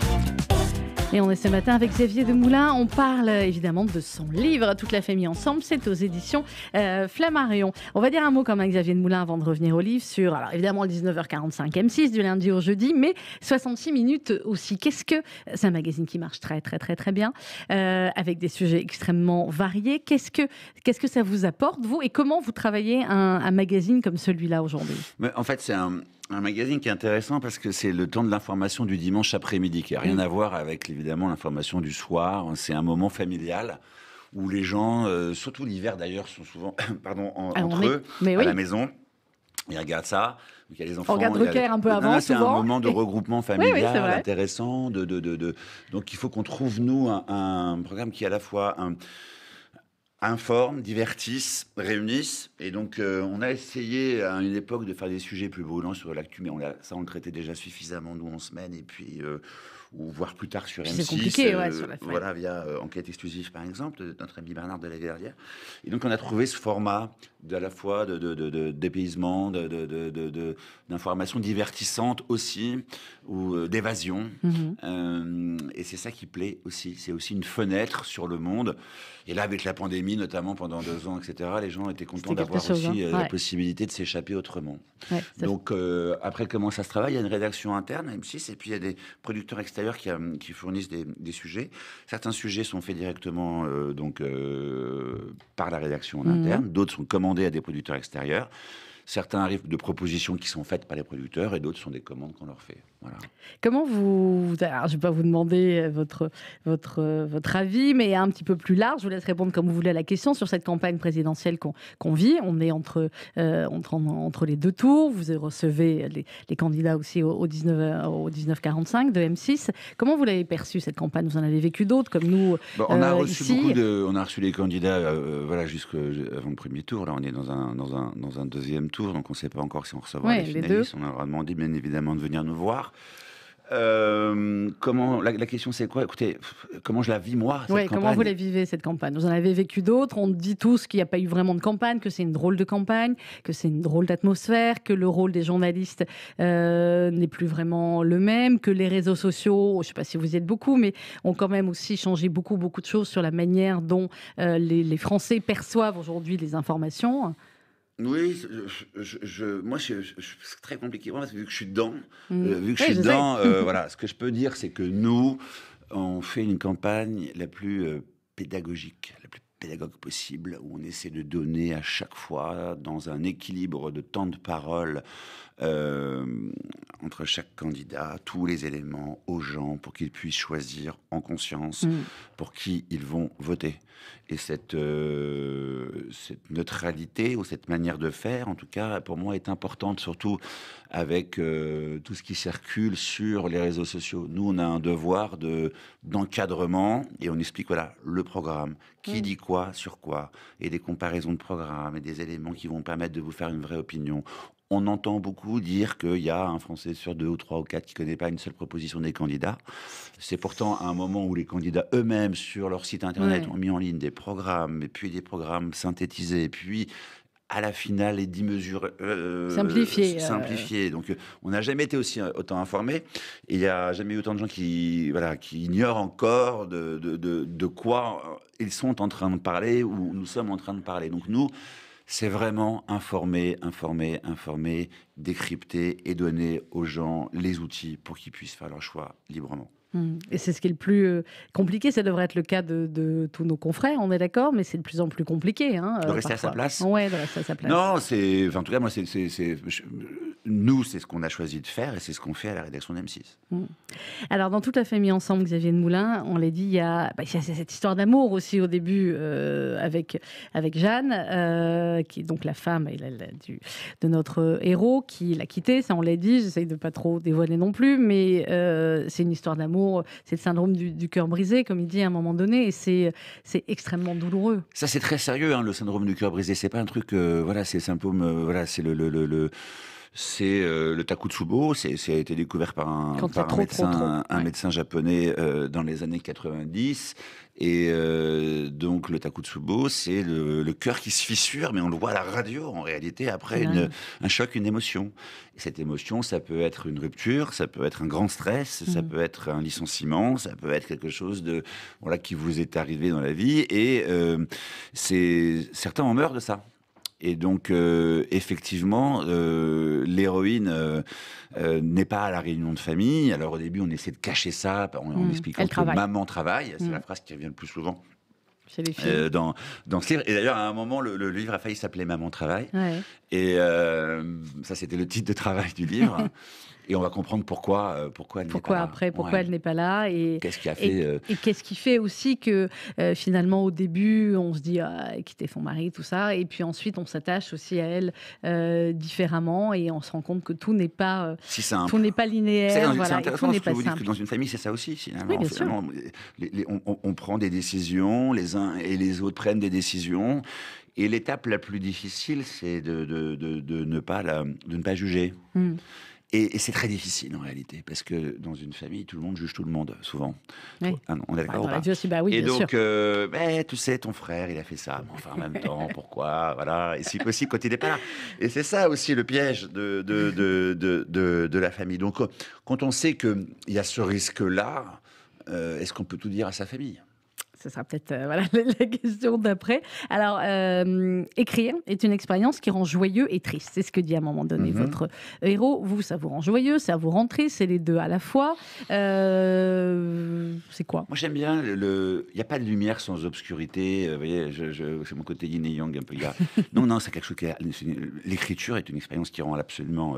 Et on est ce matin avec Xavier Demoulin. On parle évidemment de son livre, Toute la famille ensemble. C'est aux éditions euh, Flammarion. On va dire un mot comme Xavier Xavier Moulin, avant de revenir au livre, sur alors évidemment le 19h45 M6 du lundi au jeudi, mais 66 minutes aussi. Qu'est-ce que. C'est un magazine qui marche très, très, très, très bien, euh, avec des sujets extrêmement variés. Qu'est-ce que, que ça vous apporte, vous, et comment vous travaillez un, un magazine comme celui-là aujourd'hui En fait, c'est un un magazine qui est intéressant parce que c'est le temps de l'information du dimanche après-midi, qui n'a rien à voir avec évidemment l'information du soir. C'est un moment familial où les gens, euh, surtout l'hiver d'ailleurs, sont souvent pardon, en, ah, entre eux, à la maison. Ils regardent ça. il y a les enfants. On regarde le un peu avant. C'est un moment de regroupement familial intéressant. De, Donc il faut qu'on trouve, nous, un, un, programme qui est à la fois un, informe, divertissent, réunissent. Et donc, euh, on a essayé à une époque de faire des sujets plus brûlants sur l'actu, mais on a, ça, on le traitait déjà suffisamment, nous, en semaine, et puis, euh, ou voir plus tard sur M6. C'est compliqué, euh, sur la Voilà, via Enquête exclusive, par exemple, de notre ami Bernard de la dernière. Et donc, on a trouvé ce format à la fois de, de, dépaysement, d'informations divertissantes aussi, ou euh, d'évasion. Mhm. Euh, et c'est ça qui plaît aussi. C'est aussi une fenêtre sur le monde. Et là, avec la pandémie, notamment pendant deux ans, etc., les gens étaient contents d'avoir aussi hein. euh, la possibilité de s'échapper autrement. Donc, après, comment ça se travaille Il y a une rédaction interne, M6, et puis il y a des producteurs extérieurs qui, fournissent des, sujets. Certains sujets sont faits directement donc, par la rédaction mhm. interne, d'autres sont commandés à des producteurs extérieurs. Certains arrivent de propositions qui sont faites par les producteurs et d'autres sont des commandes qu'on leur fait. Comment vous, je ne vais pas vous demander votre, votre, votre avis, mais un petit peu plus large, je vous laisse répondre comme vous voulez à la question sur cette campagne présidentielle qu'on vit. On est entre, euh, entre, entre, les deux tours, vous recevez les, les candidats aussi au, au, 19, au 1945 de M6. Comment vous l'avez perçue cette campagne Vous en avez vécu d'autres comme nous bah, on, a euh, reçu Beaucoup de, on a reçu les candidats euh, voilà, jusqu'avant le premier tour. Là, on est dans un, dans un, dans un deuxième tour, donc on ne sait pas encore si on recevra les finalistes. on a demandé bien évidemment de venir nous voir. Euh, comment la, question c'est quoi Écoutez, comment je la vis moi cette Comment vous la vivez cette campagne Vous en avez vécu d'autres. On dit tous qu'il n'y a pas eu vraiment de campagne, que c'est une drôle de campagne, que c'est une drôle d'atmosphère, que le rôle des journalistes euh, n'est plus vraiment le même, que les réseaux sociaux, je ne sais pas si vous y êtes beaucoup, mais ont quand même aussi changé beaucoup beaucoup de choses sur la manière dont euh, les Français perçoivent aujourd'hui les informations. Oui, je, moi, c'est très compliqué vu que je suis dedans, mm. euh, vu que je suis dedans, euh, voilà, ce que je peux dire, c'est que nous, on fait une campagne la plus euh, pédagogique, la plus pédagogue possible, où on essaie de donner à chaque fois, dans un équilibre de temps de parole, euh, entre chaque candidat, tous les éléments aux gens pour qu'ils puissent choisir en conscience mm. pour qui ils vont voter. Et cette, euh, cette neutralité ou cette manière de faire, en tout cas, pour moi, est importante, surtout avec euh, tout ce qui circule sur les réseaux sociaux. Nous, on a un devoir de d'encadrement et on explique voilà le programme, qui mm. dit quoi sur quoi, et des comparaisons de programmes et des éléments qui vont permettre de vous faire une vraie opinion. On entend beaucoup dire qu'il y a un Français sur deux ou trois ou quatre qui ne connaît pas une seule proposition des candidats. C'est pourtant un moment où les candidats eux-mêmes, sur leur site internet, ont mis en ligne des programmes, et puis des programmes synthétisés, et puis à la finale les dix mesures euh, euh, euh. simplifiées. Donc on n'a jamais été aussi autant informé. Il n'y a jamais eu autant de gens qui, voilà, qui ignorent encore de, de, quoi ils sont en train de parler ou nous sommes en train de parler. Donc nous, c'est vraiment informer, informer, informer, décrypter et donner aux gens les outils pour qu'ils puissent faire leur choix librement. Mm. Et c'est ce qui est le plus euh, compliqué. Ça devrait être le cas de, tous nos confrères, on est d'accord, mais c'est de plus en plus compliqué. Hein, euh, de rester à sa place. Ouais, de rester à sa place. Non, c'est. en tout cas, moi, c'est. Nous, c'est ce qu'on a choisi de faire et c'est ce qu'on fait à la rédaction m 6 mm. Alors, dans toute la famille ensemble, Xavier de Moulin, on l'a dit, il y, a, bah, cette histoire d'amour aussi au début euh, avec, avec Jeanne, qui est donc la femme du, de notre héros, qui l'a quitté. Ça, on l'a dit, j'essaye de pas trop dévoiler non plus, mais c'est une histoire d'amour c'est le syndrome du, cœur brisé, comme il dit à un moment donné, et c'est extrêmement douloureux. Ça, c'est très sérieux, hein, le syndrome du cœur brisé. C'est pas un truc, voilà, c'est symptôme, voilà, c'est le euh, c'est euh, le takutsubo. C'est, ça a été découvert par un, un médecin, japonais euh, dans les années 90. Et euh, donc le takutsubo, c'est le, cœur qui se fissure, mais on le voit à la radio en réalité après un choc, une émotion. Et cette émotion, ça peut être une rupture, ça peut être un grand stress, ça mm. peut être un licenciement, ça peut être quelque chose de voilà qui vous est arrivé dans la vie. Et c'est certains en meurent de ça. Et donc, euh, effectivement, euh, l'héroïne euh, n'est pas à la réunion de famille. Alors, au début, on essaie de cacher ça on mmh, explique que maman travaille. C'est la mmh. phrase qui revient le plus souvent. dans, dans ce livre. Et d'ailleurs, à un moment, le, livre a failli s'appeler Maman Travail. Et ça, c'était le titre de travail du livre. Et on va comprendre pourquoi, euh, pourquoi elle n'est pas là. après, pourquoi elle n'est pas là et qu'est-ce qui a fait euh, et, qu'est-ce qui fait aussi que euh, finalement au début on se dit ah, quitter son mari tout ça et puis ensuite on s'attache aussi à elle différemment et on se rend compte que tout n'est pas tout n'est pas linéaire. C'est intéressant ce que vous dites que dans une famille c'est ça aussi Oui, on, prend des décisions, les uns et les autres prennent des décisions. Et l'étape la plus difficile, c'est de, ne pas de ne pas juger. Hmm. Et, c'est très difficile en réalité, parce que dans une famille, tout le monde juge tout le monde, souvent. Ah on est d'accord bah, bah Et donc, euh, bah, tu sais, ton frère, il a fait ça. Mais enfin, en même temps, pourquoi Voilà. Et si possible, quand il n'est pas là. Et c'est ça aussi le piège de, de, de, de, de la famille. Donc, euh, quand on sait qu'il y a ce risque-là, euh, est-ce qu'on peut tout dire à sa famille ce sera peut-être euh, la question d'après. Alors, euh, écrire est une expérience qui rend joyeux et triste. C'est ce que dit à un moment donné mm-hmm. votre héros. Vous, ça vous rend joyeux, ça vous rend triste, c'est les deux à la fois. Euh, c'est quoi Moi, j'aime bien. Il n'y a pas de lumière sans obscurité. Vous voyez, c'est mon côté yin et yang un peu. non, non, c'est quelque chose qui. L'écriture est une expérience qui rend absolument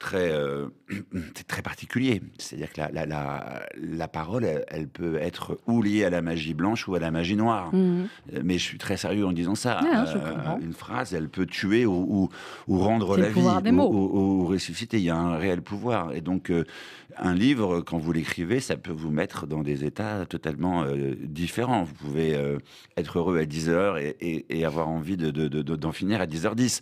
très, euh, c'est très particulier. C'est-à-dire que la, la, la, parole, elle, peut être ou liée à la magie blanche ou à la magie noire. Mhm. Euh, mais je suis très sérieux en disant ça. Ah, euh, une phrase, elle peut tuer ou, ou, rendre la vie, Ou, ressusciter. Il y a un réel pouvoir. Et donc, un livre, quand vous l'écrivez, ça peut vous mettre dans des états totalement différents. Vous pouvez être heureux à 10h et, avoir envie d'en de, de, finir à 10h10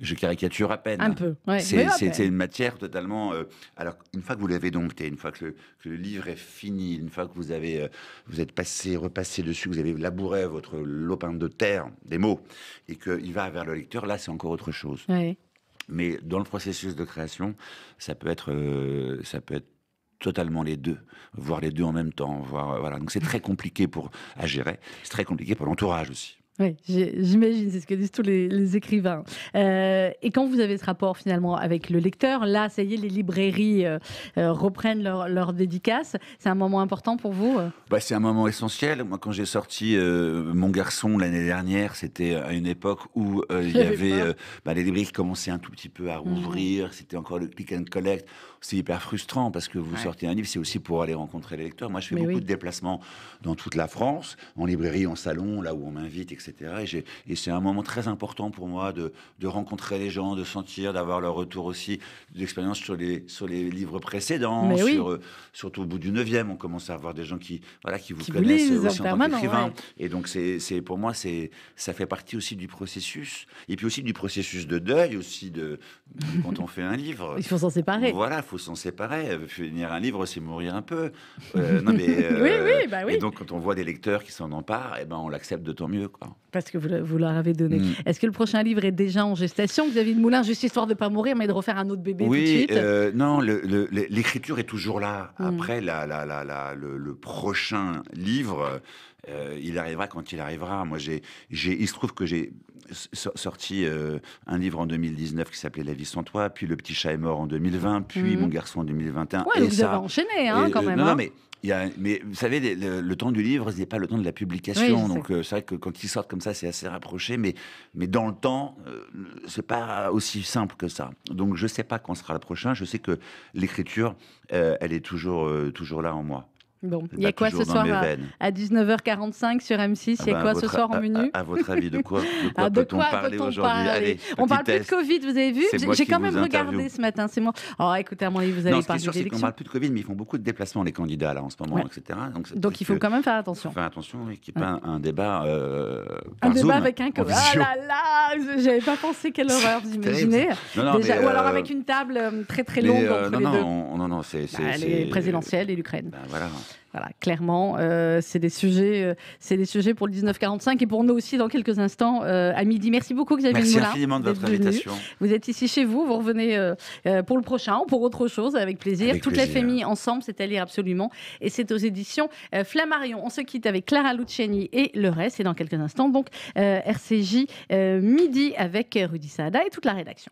je caricature à peine. Un peu. C'est une matière totalement. Euh, alors, une fois que vous l'avez dompté, une fois que le, livre est fini, une fois que vous avez, euh, vous êtes passé, repassé dessus, vous avez labouré votre lopin de terre des mots, et qu'il va vers le lecteur, là, c'est encore autre chose. Mais dans le processus de création, ça peut être, euh, ça peut être totalement les deux, voir les deux en même temps, voir, voilà. Donc c'est très compliqué pour à gérer, c'est très compliqué pour l'entourage aussi. Oui, j'imagine, c'est ce que disent tous les, écrivains. Euh, et quand vous avez ce rapport finalement avec le lecteur, là, ça y est, les librairies euh, euh, reprennent leur, leur dédicace. C'est un moment important pour vous bah, C'est un moment essentiel. Moi, quand j'ai sorti Mon garçon l'année dernière, c'était à une époque où il y avait bah, les librairies qui commençaient un tout petit peu à mmh. rouvrir. C'était encore le click and collect. C'est hyper frustrant parce que vous sortez un livre, c'est aussi pour aller rencontrer les lecteurs. Moi, je fais beaucoup de déplacements dans toute la France, en librairie, en salon, là où on m'invite, etc etc. Et, c'est un moment très important pour moi de, rencontrer les gens, de sentir, d'avoir leur retour aussi d'expérience sur les, sur les livres précédents, sur, euh, surtout au bout du 9e, on commence à avoir des gens qui, voilà, qui vous connaissent aussi en tant qu'écrivain. Et donc, c'est pour moi, ça fait partie aussi du processus, et puis aussi du processus de deuil aussi, de, quand on fait un livre. Il faut s'en séparer. Voilà, il faut s'en séparer. Finir un livre, c'est mourir un peu. Euh, oui, oui, euh, bah oui. Et donc, quand on voit des lecteurs qui s'en emparent, et eh ben, on l'accepte d'autant mieux. Quoi. Parce que vous, vous leur avez donné. Mm. Est-ce que le prochain livre est déjà en gestation Xavier de Moulin, juste histoire de ne pas mourir, mais de refaire un autre bébé tout de suite euh, Non, l'écriture est toujours là. Mm. Après, la, la, le, prochain livre, euh, il arrivera quand il arrivera. Moi, il se trouve que j'ai sorti euh, un livre en 2019 qui s'appelait La vie sans toi, puis Le petit chat est mort en 2020, puis mm. Mon garçon en 2021. Ouais, vous avez enchaîné, hein, quand même. non, hein. mais mais vous savez, le, temps du livre, ce n'est pas le temps de la publication. donc euh, c'est vrai que quand ils sortent comme ça, c'est assez rapproché. Mais, mais dans le temps, euh, c'est pas aussi simple que ça. Donc je sais pas quand sera le prochain. Je sais que l'écriture, euh, elle est toujours, euh, toujours là en moi. Bon, il y a quoi ce soir à, 19h45 sur M6 Il y a ah ben, quoi ce soir en menu à, votre avis, de quoi, ah, quoi peut-on aujourd'hui On parle plus de Covid, vous avez vu J'ai quand même regardé ce matin. C'est moi. Oh, écoutez, à mon avis, vous allez non, de On parle plus de Covid, mais ils font beaucoup de déplacements, les candidats, là, en ce moment, etc. Donc, il faut quand même faire attention. Faire attention et qu'il n'y ait pas un débat. Euh, un débat avec un. Ah là là J'avais pas pensé quelle horreur, vous imaginez Ou alors euh, avec une table euh, très très longue. Non, non, non, c'est. Bah, les présidentielles et l'Ukraine. Ben, voilà. Voilà, clairement, euh, c'est des sujets, euh, c'est des sujets pour le 1945 et pour nous aussi dans quelques instants à euh, midi. Merci beaucoup Xavier Merci infiniment de votre invitation. Vous êtes ici chez vous, vous revenez pour le prochain ou pour autre chose avec plaisir. Toute la famille ensemble, c'est à lire absolument et c'est aux éditions Flammarion. On se quitte avec Clara Luciani et le reste et dans quelques instants donc RCJ midi avec Rudy Saada et toute la rédaction.